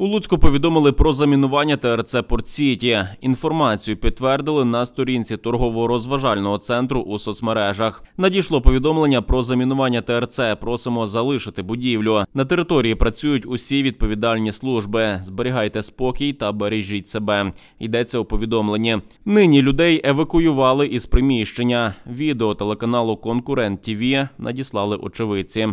У Луцьку повідомили про замінування ТРЦ порт Інформацію підтвердили на сторінці торгово-розважального центру у соцмережах. Надійшло повідомлення про замінування ТРЦ. Просимо залишити будівлю. На території працюють усі відповідальні служби. Зберігайте спокій та бережіть себе. Йдеться у повідомленні. Нині людей евакуювали із приміщення. Відео телеканалу Конкурент ТІВІ надіслали очевидці.